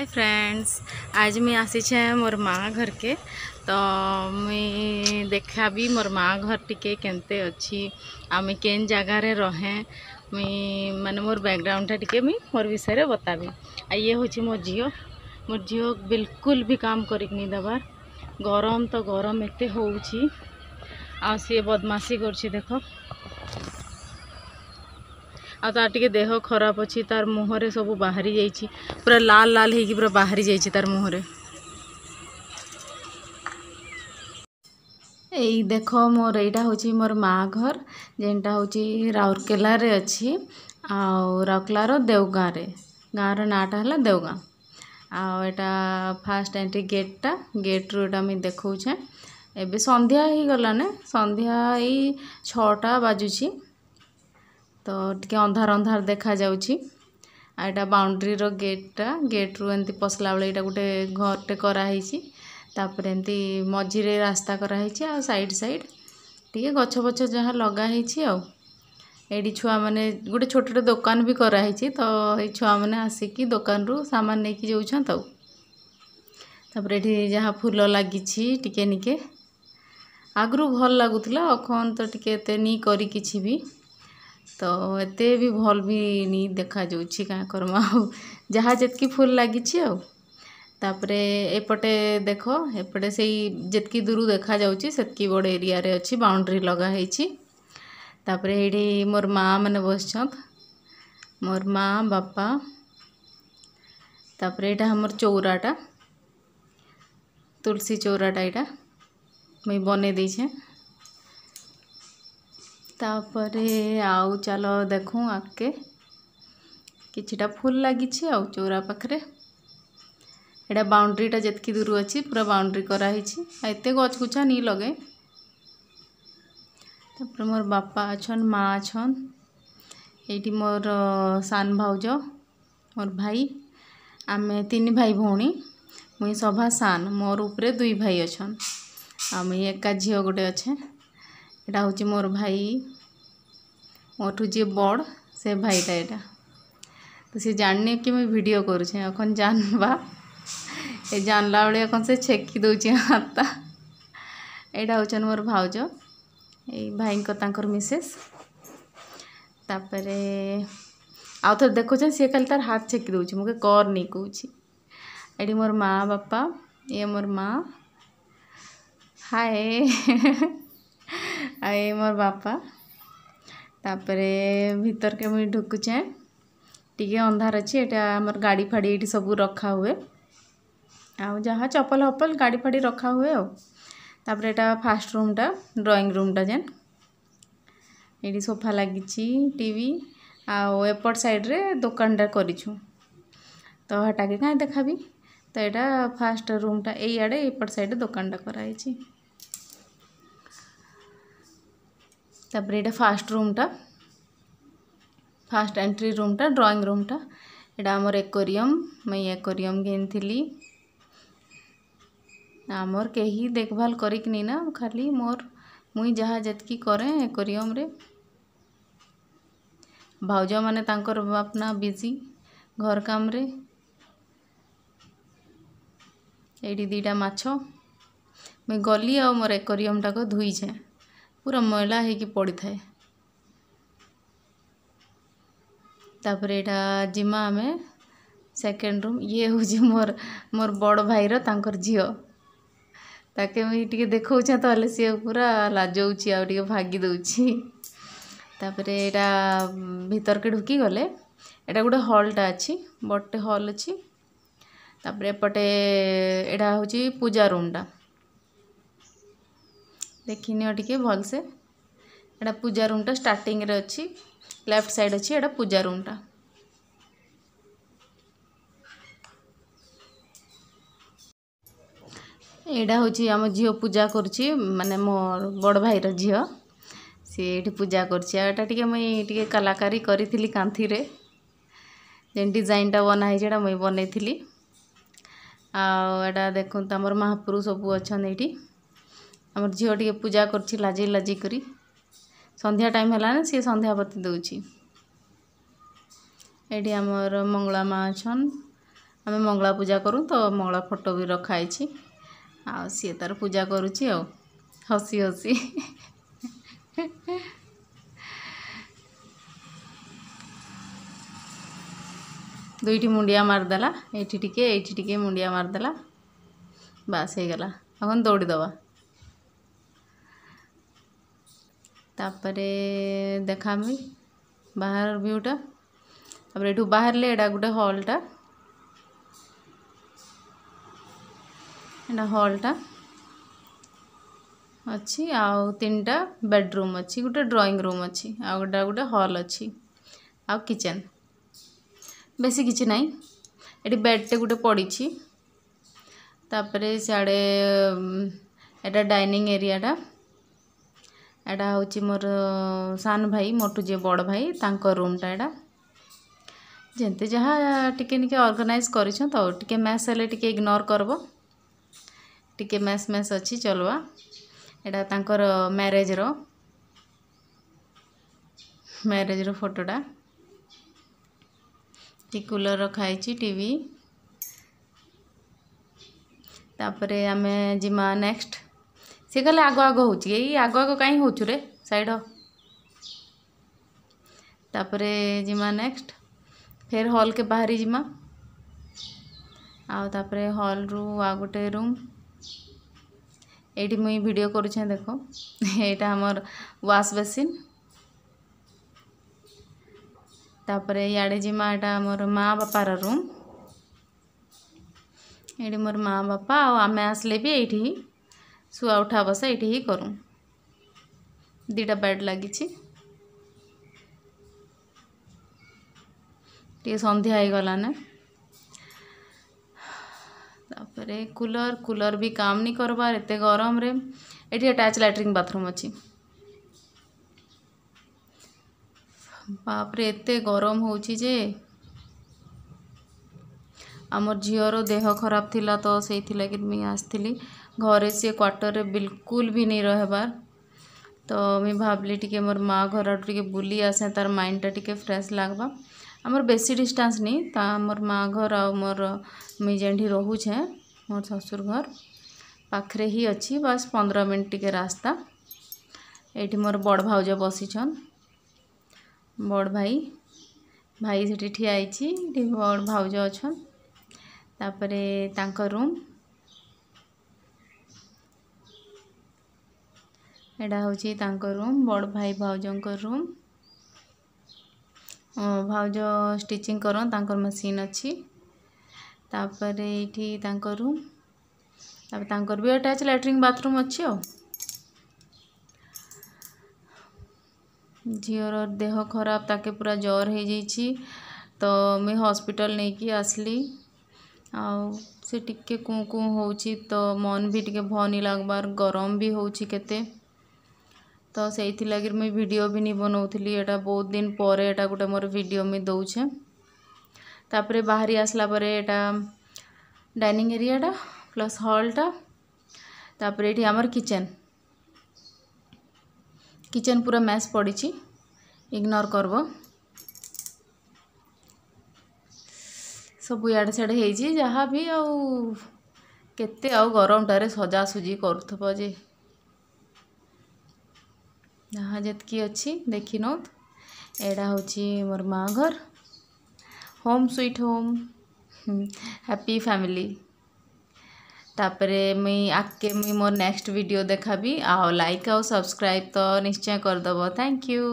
hi friends आज मुई आसीचे मोर माँ घर के तो मुई देखा भी मोर माँ घर टिके केनते अच्छी आम केन जगार रहे मुई मान मोर बैकग्राउंड टिके मुई मोर विषय बताबी आ ये हूँ मो झील मोर झील बिल्कुल भी काम करनी देवार गरम तो गरम एत हो सी बदमाशी कर देख আর তার টিকে দেহ খারাপ ଅଛି তার মুহরে সব বাহারি ଯାଇଛି পুরা লাল লাল ହେଇକି ପୁରା বাহারি ଯାଇଛି তার মুহরে এই দেখো মোর এইটা হচ্ছে মোর মা ঘর যেটা হচ্ছে রাউরকেলার অছি আউরকেলার দেওগাঁরে গাঁর নাটা হল দেওগাঁ আটা ফার্স্ট এন্ট্রি গেটটা গেট্রু এটা আমি দেখছে এবার সন্ধ্যা হয়ে গলানে সন্ধ্যা এই ছটা বাজুছি ତ ଟିକେ ଅନ୍ଧାର ଅନ୍ଧାର ଦେଖାଯାଉଛି ଆଉ ଏଇଟା ବାଉଣ୍ଡ୍ରିର ଗେଟ୍ଟା ଗେଟ୍ରୁ ଏମିତି ପଶିଲା ବେଳେ ଏଇଟା ଗୋଟେ ଘରଟେ କରାହେଇଛି ତାପରେ ଏମିତି ମଝିରେ ରାସ୍ତା କରାହେଇଛି ଆଉ ସାଇଡ଼୍ ସାଇଡ଼୍ ଟିକେ ଗଛ ଫଛ ଯାହା ଲଗାହେଇଛି ଆଉ ଏଇଠି ଛୁଆମାନେ ଗୋଟେ ଛୋଟ ଛୋଟଟେ ଦୋକାନ ବି କରାହେଇଛି ତ ଏଇ ଛୁଆମାନେ ଆସିକି ଦୋକାନରୁ ସାମାନ ନେଇକି ଯାଉଛନ୍ତି ଆଉ ତାପରେ ଏଠି ଯାହା ଫୁଲ ଲାଗିଛି ଟିକେ ନିକେ ଆଗରୁ ଭଲ ଲାଗୁଥିଲା ଅଖନ୍ ତ ଟିକେ ଏତେ ନି କରି କିଛି ବି तो एत भी भल भी नहीं देखा क्या करमा जहाँ जितक फुल लगी तापरे एपटे देख एपटे से जितक दूर देखा जातक बड़ एरिया अच्छी बाउंड्री लगाई तापर ये मोर माँ मैंने बस मोर माँ बापा तापरे यहाँ हमर चौराटा तुलसी चौराटा यहाँ मुई बन दे ତାପରେ ଆଉ ଚାଲ ଦେଖୁ ଆଗକେ କିଛିଟା ଫୁଲ ଲାଗିଛି ଆଉ ଚଉରା ପାଖରେ ଏଇଟା ବାଉଣ୍ଡ୍ରିଟା ଯେତିକି ଦୂର ଅଛି ପୁରା ବାଉଣ୍ଡ୍ରି କରାହେଇଛି ଆଉ ଏତେ ଗଛଗୁଛା ନେଇ ଲଗାଏ ତାପରେ ମୋର ବାପା ଅଛନ୍ ମା ଅଛନ୍ ଏଇଠି ମୋର ସାନ ଭାଉଜ ମୋର ଭାଇ ଆମେ ତିନି ଭାଇ ଭଉଣୀ ମୁଇଁ ସଭା ସାନ ମୋର ଉପରେ ଦୁଇ ଭାଇ ଅଛନ୍ ଆଉ ମୁଇଁ ଏକା ଝିଅ ଗୋଟେ ଅଛେ ଏଇଟା ହେଉଛି ମୋର ଭାଇ মোটু যে বড় সে ভাইটা এটা তো সে জানি কি মুই ভিডিও করছে এখন জানবা এ জানলা বেড়ে এখন সে ছেকি দেছে হাতটা এটা হচ্ছেন মোর ভাউজ এই ভাইঙ্ক তাঁর মিসেস তাপরে আউ থর দেখুছেন সে খালি তার হাত ছেকি দেছে মুখে করনি কৌছি এটি মোর মা বাপা ইয়ে মোর মা হায় আর এই মোর বাপা ତାପରେ ଭିତରକେ ମୁଇଁ ଢୁକୁଛେ ଟିକେ ଅନ୍ଧାର ଅଛି ଏଇଟା ଆମର ଗାଡ଼ି ଫାଡ଼ି ଏଇଠି ସବୁ ରଖା ହୁଏ ଆଉ ଯାହା ଚପଲ ଫପଲ ଗାଡ଼ି ଫାଡ଼ି ରଖା ହୁଏ ଆଉ ତାପରେ ଏଇଟା ଫାଷ୍ଟ ରୁମ୍ଟା ଡ୍ରଇଂ ରୁମ୍ଟା ଯେନ୍ ଏଇଠି ସୋଫା ଲାଗିଛି ଟିଭି ଆଉ ଏପଟ ସାଇଡ଼୍ରେ ଦୋକାନଟା କରିଛୁ ତ ହେଟାକେ କାହିଁ ଦେଖାବି ତ ଏଇଟା ଫାଷ୍ଟ ରୁମ୍ଟା ଏଇଆଡ଼େ ଏପଟ ସାଇଡ଼୍ରେ ଦୋକାନଟା କରାହେଇଛି तपर ये फास्ट रूमटा फास्ट एंट्री रूमटा ड्रईंग रूमटा यहाँ आमर एकोरियम मुई एकोरियम कि आमर के ही देखभाल करनी ना खाली मोर मुई जहाँ जी करें एकोरियम भाज मैने बापना बिजी घर काम रे ये दीटा मछ मुई गली आ मोर एकोरियम टाक धोई छे ପୁରା ମଇଳା ହେଇକି ପଡ଼ିଥାଏ ତାପରେ ଏଇଟା ଯିମା ଆମେ ସେକେଣ୍ଡ ରୁମ୍ ଇଏ ହେଉଛି ମୋର ମୋର ବଡ଼ ଭାଇର ତାଙ୍କର ଝିଅ ତାକେ ମୁଇଁ ଟିକେ ଦେଖଉଛେ ତ ହେଲେ ସିଏ ପୁରା ଲାଜଉଛି ଆଉ ଟିକେ ଭାଗି ଦେଉଛି ତାପରେ ଏଇଟା ଭିତରକେ ଢୁକି ଗଲେ ଏଇଟା ଗୋଟେ ହଲ୍ଟା ଅଛି ବଡ଼ଟେ ହଲ୍ ଅଛି ତାପରେ ଏପଟେ ଏଇଟା ହେଉଛି ପୂଜା ରୁମ୍ଟା ଦେଖିନିଅ ଟିକେ ଭଲସେ ଏଇଟା ପୂଜା ରୁମ୍ଟା ଷ୍ଟାର୍ଟିଂରେ ଅଛି ଲେଫ୍ଟ ସାଇଡ଼୍ ଅଛି ଏଇଟା ପୂଜା ରୁମ୍ଟା ଏଇଟା ହେଉଛି ଆମ ଝିଅ ପୂଜା କରୁଛି ମାନେ ମୋ ବଡ଼ ଭାଇର ଝିଅ ସିଏ ଏଇଠି ପୂଜା କରୁଛି ଆଉ ଏଇଟା ଟିକେ ମୁଇଁ ଟିକେ କଲାକାରୀ କରିଥିଲି କାନ୍ଥିରେ ଯେନ୍ ଡିଜାଇନ୍ଟା ବନା ହେଇଛି ଏଇଟା ମୁଇଁ ବନେଇଥିଲି ଆଉ ଏଇଟା ଦେଖନ୍ତୁ ଆମର ମହାପୁରୁଷ ସବୁ ଅଛନ୍ତି ଏଇଠି আমার ঝিও টিকে পূজা করছি লাজি লাজি করি সন্ধ্যা টাইম হলানি সি সন্ধ্যাবতী দেউছি এটি আমার মঙ্গলা মা অছন আমি মঙ্গলা পূজা করু তো মঙ্গলা ফটো বি রখা হয়েছি আর সি তার পূজা করুছি আও হসি হসি দুইটি মুন্ডিয়া মারিদেলা এইটি টিকে এইটি টিকে মুন্ডিয়া মারিদেলা বাস হয়ে গেল এখন দৌড়ি দেওয়া ତାପରେ ଦେଖାମି ବାହାର ଭ୍ୟୁଟା ତାପରେ ଏଠୁ ବାହାରିଲେ ଏଇଟା ଗୋଟେ ହଲ୍ଟା ଏଇଟା ହଲ୍ଟା ଅଛି ଆଉ ତିନିଟା ବେଡ଼ରୁମ୍ ଅଛି ଗୋଟେ ଡ୍ରଇଂ ରୁମ୍ ଅଛି ଆଉ ଗୋଟେ ଗୋଟେ ହଲ୍ ଅଛି ଆଉ କିଚେନ୍ ବେଶୀ କିଛି ନାହିଁ ଏଠି ବେଡ଼୍ଟେ ଗୋଟେ ପଡ଼ିଛି ତାପରେ ସିଆଡ଼େ ଏଇଟା ଡାଇନିଂ ଏରିଆଟା ଏଇଟା ହେଉଛି ମୋର ସାନ ଭାଇ ମୋଟୁ ଯିଏ ବଡ଼ ଭାଇ ତାଙ୍କ ରୁମ୍ଟା ଏଇଟା ଯେମିତି ଯାହା ଟିକେ ନିକେ ଅର୍ଗାନାଇଜ୍ କରିଛନ୍ ତ ଟିକେ ମ୍ୟାସ୍ ହେଲେ ଟିକେ ଇଗ୍ନୋର କରବ ଟିକେ ମ୍ୟାସ୍ ମ୍ୟାସ୍ ଅଛି ଚଲବା ଏଇଟା ତାଙ୍କର ମ୍ୟାରେଜ୍ର ମ୍ୟାରେଜ୍ର ଫଟୋଟା ଟି କୁଲର୍ ରଖାହେଇଛି ଟି ଭି ତାପରେ ଆମେ ଯିମା ନେକ୍ସଟ୍ सी कह आग आग हो आग आग कहीं हूचुरे सैड तापर जीमा नेक्स्ट फेर हॉल के बाहरी जीमा आपर हॉल रु आ गोटे रूम ये मुई भिड कर देख यहाँ आमर वाश बेसिन तापर इे जीमा यहाँ आमर माँ बापार रूम ये मोर माँ बापा आमे आसले भी यही ଶୁଆ ଉଠା ବସା ଏଇଠି ହିଁ କରୁ ଦୁଇଟା ବେଡ଼୍ ଲାଗିଛି ଟିକେ ସନ୍ଧ୍ୟା ହେଇଗଲା ନା ତାପରେ କୁଲର୍ କୁଲର୍ ବି କାମ୍ ନି କରବାର୍ ଏତେ ଗରମରେ ଏଠି ଆଟାଚ୍ ଲାଟ୍ରିନ୍ ବାଥରୁମ୍ ଅଛି ବାପରେ ଏତେ ଗରମ ହେଉଛି ଯେ আমার ଝିଅର ଦେହ ଖରାପ ଥିଲା ତ ସେଇଥିଲାଗି ମୁଇଁ ଆସିଥିଲି ଘରେ ସିଏ କ୍ୱାର୍ଟରରେ ବିଲକୁଲ ବି ନେଇ ରହିବାର୍ ତ ମୁଇଁ ଭାବଲି ଟିକେ ମୋର ମା ଘର ଆଡ଼ୁ ଟିକେ ବୁଲି ଆସେ ତାର ମାଇଣ୍ଡଟା ଟିକେ ଫ୍ରେଶ୍ ଲାଗ୍ବା ଆମର ବେଶୀ ଡିଷ୍ଟାନ୍ସ ନେଇ ତା ମୋର ମା ଘର ଆଉ ମୋର ମୁଇଁ ଯେଠି ରହୁଛେ ମୋର ଶ୍ୱଶୁର ଘର ପାଖରେ ହିଁ ଅଛି ବାସ୍ ପନ୍ଦର ମିନିଟ୍ ଟିକେ ରାସ୍ତା ଏଇଠି ମୋର ବଡ଼ ଭାଉଜ ବସିଛନ୍ ବଡ଼ ଭାଇ ଭାଇ ସେଠି ଠିଆ ହେଇଛି ଏଠି ବଡ଼ ଭାଉଜ ଅଛନ୍ ତାପରେ ତାଙ୍କ ରୁମ୍ एडा हूँ रूम बड़ भाई भाजों रूम भाज स्टिचिंग कर मशीन अच्छी तापर ये रूम तापर भी अटैच लैट्रिन बाथरूम अच्छी झीर देह खराब ताके पूरा जर हो तो मुझ हस्पिटाल नहीं कि आसली आउ से टिके कु हो तो मन भी टे भनी लगवार गरम भी होते ତ ସେଇଥିଲାଗି ମୁଇଁ ଭିଡ଼ିଓ ବି ନି ବନଉଥିଲି ଏଇଟା ବହୁତ ଦିନ ପରେ ଏଇଟା ଗୋଟେ ମୋର ଭିଡ଼ିଓ ମୁଇଁ ଦଉଛେ ତାପରେ ବାହାରି ଆସିଲା ପରେ ଏଇଟା ଡାଇନିଂ ଏରିଆଟା ପ୍ଲସ୍ ହଲ୍ଟା ତାପରେ ଏଠି ଆମର କିଚେନ୍ କିଚେନ୍ ପୁରା ମ୍ୟାସ୍ ପଡ଼ିଛି ଇଗ୍ନୋର କରବ ସବୁ ଇଆଡ଼େ ସିଆଡ଼େ ହେଇଛି ଯାହା ବି ଆଉ କେତେ ଆଉ ଗରମଟାରେ ସଜାସୁଜି କରୁଥିବ ଯେ ଯାହା ଯେତିକି ଅଛି ଦେଖିନେଉତ ଏଇଟା ହେଉଛି ମୋର ମାଆ ଘର home sweet home happy family ତାପରେ ମୁଇଁ ଆଗକେ ମୁଇଁ ମୋର ନେକ୍ସଟ ଭିଡ଼ିଓ ଦେଖାବି ଆଉ ଲାଇକ୍ ଆଉ ସବସ୍କ୍ରାଇବ୍ ତ ନିଶ୍ଚୟ କରିଦେବ ଥ୍ୟାଙ୍କ ୟୁ